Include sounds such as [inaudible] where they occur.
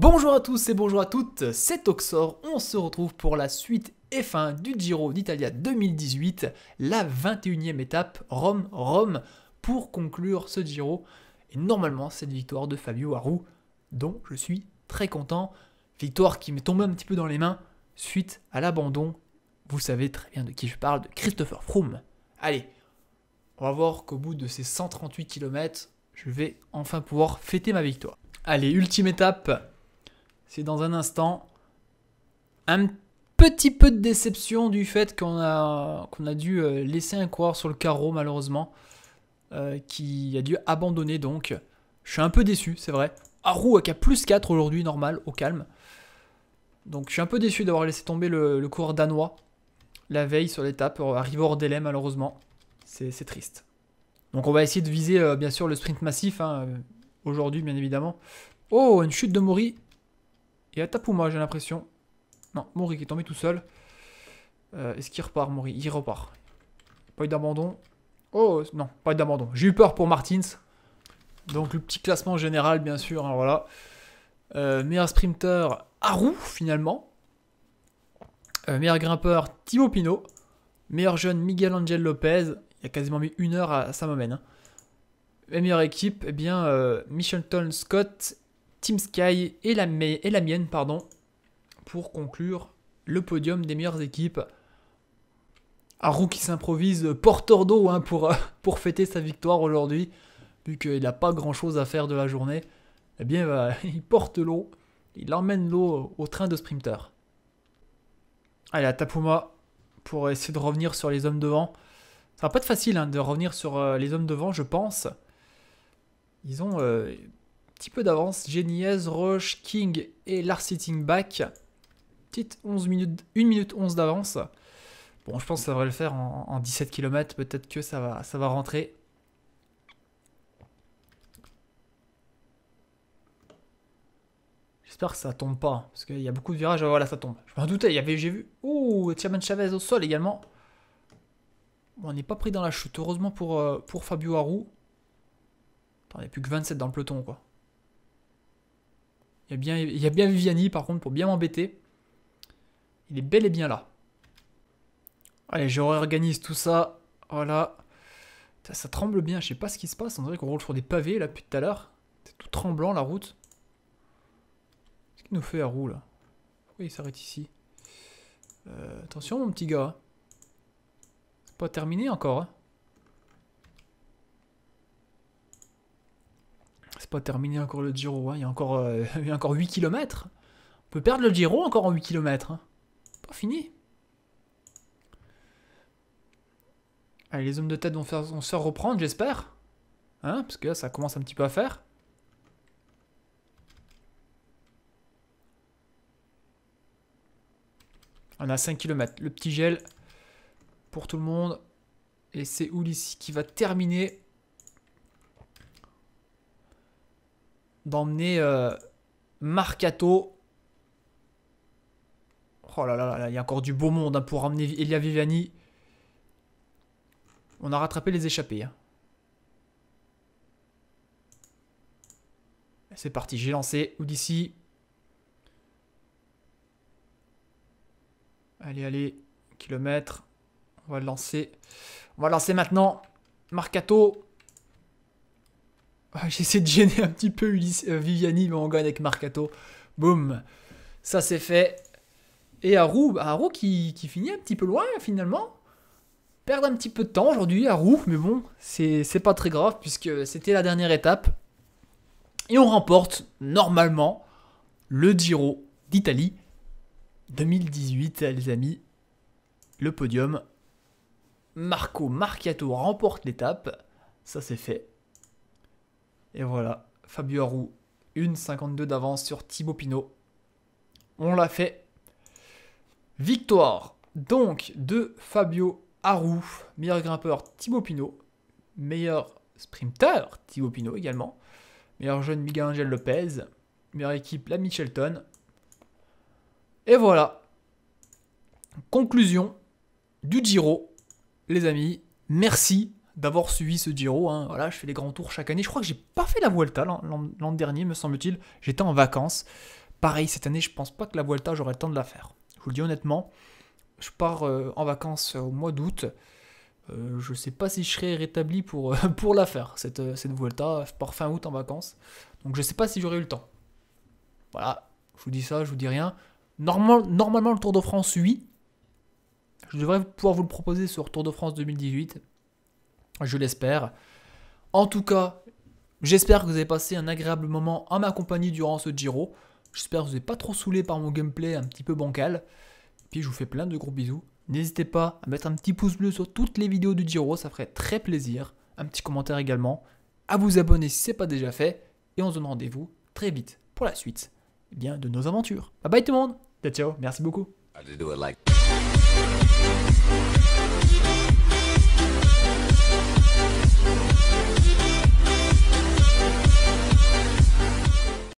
Bonjour à tous et bonjour à toutes, c'est Oxor, on se retrouve pour la suite et fin du Giro d'Italia 2018, la 21e étape, Rome-Rome, pour conclure ce Giro. Et normalement, cette victoire de Fabio Aru, dont je suis très content. Victoire qui m'est tombée un petit peu dans les mains suite à l'abandon. Vous savez très bien de qui je parle, de Christopher Froome. Allez, on va voir qu'au bout de ces 138 km, je vais enfin pouvoir fêter ma victoire. Allez, ultime étape, c'est dans un instant un petit peu de déception du fait qu'on a, qu'on a dû euh, laisser un coureur sur le carreau malheureusement, euh, qui a dû abandonner donc. Je suis un peu déçu, c'est vrai. Haru à a plus 4 aujourd'hui, normal, au calme. Donc je suis un peu déçu d'avoir laissé tomber le, coureur danois la veille sur l'étape, euh, arrivé hors délai malheureusement. C'est triste. Donc on va essayer de viser bien sûr le sprint massif hein, aujourd'hui bien évidemment. Oh, une chute de Mori et à Tapouma, j'ai l'impression. Non, Mori qui est tombé tout seul. Euh, est-ce qu'il repart, Mori Il repart. Pas eu d'abandon. Oh, non, pas eu d'abandon. J'ai eu peur pour Martins. Donc le petit classement général, bien sûr, hein, voilà. Euh, meilleur sprinter, Haru, finalement. Euh, meilleur grimpeur, Thibaut pino. Meilleur jeune, Miguel Angel Lopez. Il a quasiment mis une heure à, sa hein. Et meilleure équipe, eh bien, Michelton Scott Team Sky et la, et la mienne pardon, pour conclure le podium des meilleures équipes. Haru qui s'improvise porteur d'eau hein, pour, [laughs] pour fêter sa victoire aujourd'hui, vu qu'il n'a pas grand chose à faire de la journée. Eh bien, bah, [laughs] il porte l'eau, il emmène l'eau au train de sprinter. Allez, à Tapuma pour essayer de revenir sur les hommes devant. Ça va pas être facile hein, de revenir sur euh, les hommes devant, je pense. Ils ont euh, petit peu d'avance. Geniez, Roche, King et Lars Sitting Back. Petite 11 minutes, 1 minute 11 d'avance. Bon, je pense que ça devrait le faire en, 17 km. Peut-être que ça va, ça va rentrer. J'espère que ça tombe pas. Parce qu'il y a beaucoup de virages. voilà, ça tombe. Je m'en doutais. J'ai vu. Ouh, Tiaman Chavez au sol également. on n'est pas pris dans la chute. Heureusement pour, euh, pour Fabio Harou. Attends, il n'y a plus que 27 dans le peloton, quoi. Il y, a bien, Viviani, par contre, pour bien m'embêter. Il est bel et bien là. Allez, je réorganise tout ça. Voilà. Ça, tremble bien, je sais pas ce qui se passe. On dirait qu'on roule sur des pavés, là, depuis tout à l'heure. C'est tout tremblant, la route. Qu'est-ce qu'il nous fait à roue, là Pourquoi il s'arrête ici euh, Attention, mon petit gars. C'est pas terminé encore, hein. pas terminé encore le Giro, hein. il, y a encore, euh, [laughs] encore 8 km. On peut perdre le Giro encore en 8 km. Hein. Pas fini. Allez, les hommes de tête vont, faire, vont se reprendre, j'espère. Hein, parce que là, ça commence un petit peu à faire. On a 5 km. Le petit gel pour tout le monde. Et c'est Ulysse qui va terminer d'emmener euh, Marcato. Oh là là là, il y a encore du beau monde hein, pour emmener Elia Viviani. On a rattrapé les échappés. Hein. C'est parti, j'ai lancé Oudissi. Allez, allez, kilomètre. On va le lancer. On va lancer maintenant Marcato. Ah, j'essaie de gêner un petit peu Ulysse, euh, Viviani, mais on gagne avec Marcato. Boum. Ça, c'est fait. Et Haru, qui, qui, finit un petit peu loin, finalement. Perdre un petit peu de temps aujourd'hui, Haru. Mais bon, c'est pas très grave, puisque c'était la dernière étape. Et on remporte, normalement, le Giro d'Italie 2018, les amis. Le podium. Marco Marcato remporte l'étape. Ça, c'est fait. Et voilà, Fabio Aru, 1,52 d'avance sur Thibaut Pinot. On l'a fait. Victoire donc de Fabio Aru, meilleur grimpeur Thibaut Pinot, meilleur sprinter Thibaut Pinot également, meilleur jeune Miguel Angel Lopez, meilleure équipe la Michelton. Et voilà. Conclusion du Giro, les amis. Merci d'avoir suivi ce Giro. Hein. Voilà, je fais les grands tours chaque année. Je crois que j'ai pas fait la Vuelta l'an dernier, me semble-t-il. J'étais en vacances. Pareil, cette année, je pense pas que la Vuelta, j'aurai le temps de la faire. Je vous le dis honnêtement, je pars euh, en vacances euh, au mois d'août. Je euh, je sais pas si je serai rétabli pour, [laughs] pour la faire, cette, cette Vuelta. Je pars fin août en vacances. Donc je sais pas si j'aurai eu le temps. Voilà, je vous dis ça, je vous dis rien. Normal, normalement, le Tour de France, oui. Je devrais pouvoir vous le proposer sur Tour de France 2018 je l'espère. En tout cas, j'espère que vous avez passé un agréable moment en ma compagnie durant ce Giro. J'espère que vous n'êtes pas trop saoulé par mon gameplay un petit peu bancal. Et puis je vous fais plein de gros bisous. N'hésitez pas à mettre un petit pouce bleu sur toutes les vidéos du Giro, ça ferait très plaisir. Un petit commentaire également. À vous abonner si ce n'est pas déjà fait. Et on se donne rendez-vous très vite pour la suite eh bien, de nos aventures. Bye bye tout le monde Ciao, ciao, merci beaucoup. Thank you.